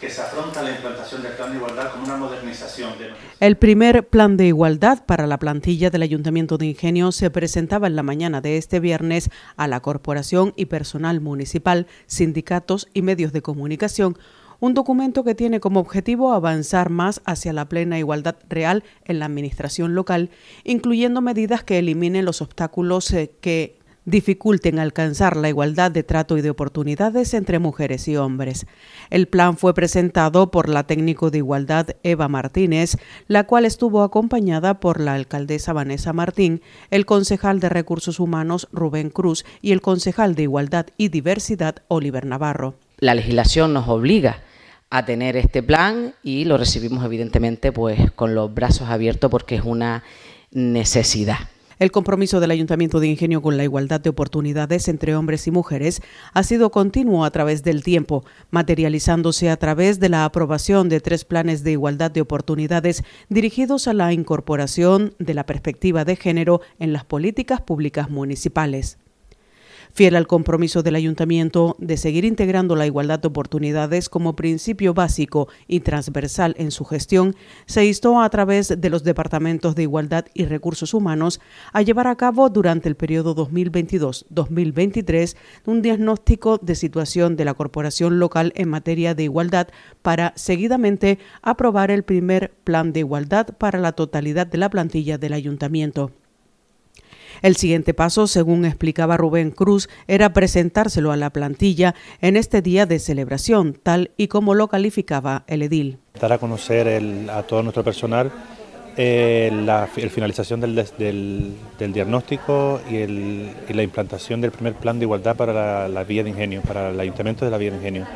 que se afronta la implantación del Plan de Igualdad como una modernización El primer Plan de Igualdad para la plantilla del Ayuntamiento de Ingenio se presentaba en la mañana de este viernes a la Corporación y personal municipal, sindicatos y medios de comunicación un documento que tiene como objetivo avanzar más hacia la plena igualdad real en la administración local, incluyendo medidas que eliminen los obstáculos eh, que dificulten alcanzar la igualdad de trato y de oportunidades entre mujeres y hombres. El plan fue presentado por la técnico de igualdad Eva Martínez, la cual estuvo acompañada por la alcaldesa Vanessa Martín, el concejal de Recursos Humanos Rubén Cruz y el concejal de Igualdad y Diversidad Oliver Navarro. La legislación nos obliga a tener este plan y lo recibimos evidentemente pues con los brazos abiertos porque es una necesidad. El compromiso del Ayuntamiento de Ingenio con la igualdad de oportunidades entre hombres y mujeres ha sido continuo a través del tiempo, materializándose a través de la aprobación de tres planes de igualdad de oportunidades dirigidos a la incorporación de la perspectiva de género en las políticas públicas municipales fiel al compromiso del ayuntamiento de seguir integrando la igualdad de oportunidades como principio básico y transversal en su gestión, se instó a través de los departamentos de Igualdad y Recursos Humanos a llevar a cabo durante el periodo 2022-2023 un diagnóstico de situación de la corporación local en materia de igualdad para seguidamente aprobar el primer plan de igualdad para la totalidad de la plantilla del ayuntamiento. El siguiente paso, según explicaba Rubén Cruz, era presentárselo a la plantilla en este día de celebración, tal y como lo calificaba el edil. Dar a conocer a todo nuestro personal eh, la finalización del, diagnóstico y, la implantación del primer plan de igualdad para la Vía de Ingenio, para el Ayuntamiento de la Vía de Ingenio.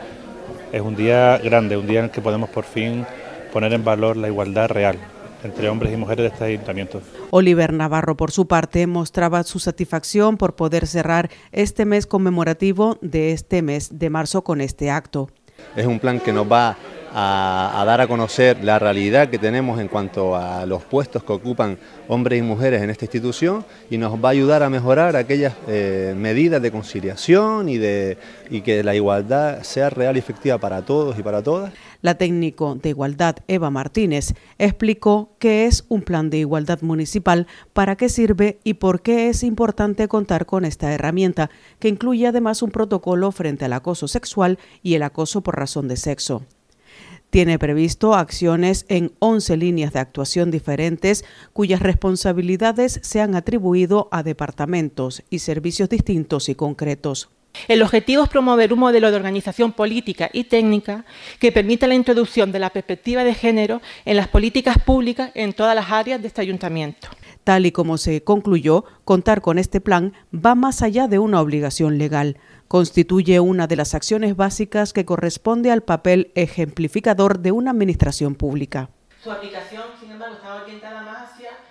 Es un día grande, un día en el que podemos por fin poner en valor la igualdad real, entre hombres y mujeres de este ayuntamiento. Oliver Navarro, por su parte, mostraba su satisfacción por poder cerrar este mes conmemorativo de este mes de marzo con este acto. Es un plan que nos va a, dar a conocer la realidad que tenemos en cuanto a los puestos que ocupan hombres y mujeres en esta institución y nos va a ayudar a mejorar aquellas eh, medidas de conciliación y, de, y que la igualdad sea real y efectiva para todos y para todas. La técnico de igualdad Eva Martínez explicó qué es un plan de igualdad municipal, para qué sirve y por qué es importante contar con esta herramienta, que incluye además un protocolo frente al acoso sexual y el acoso por razón de sexo. Tiene previsto acciones en 11 líneas de actuación diferentes cuyas responsabilidades se han atribuido a departamentos y servicios distintos y concretos. El objetivo es promover un modelo de organización política y técnica que permita la introducción de la perspectiva de género en las políticas públicas en todas las áreas de este ayuntamiento. Tal y como se concluyó, contar con este plan va más allá de una obligación legal. Constituye una de las acciones básicas que corresponde al papel ejemplificador de una administración pública. Su aplicación, sin embargo, orientada más hacia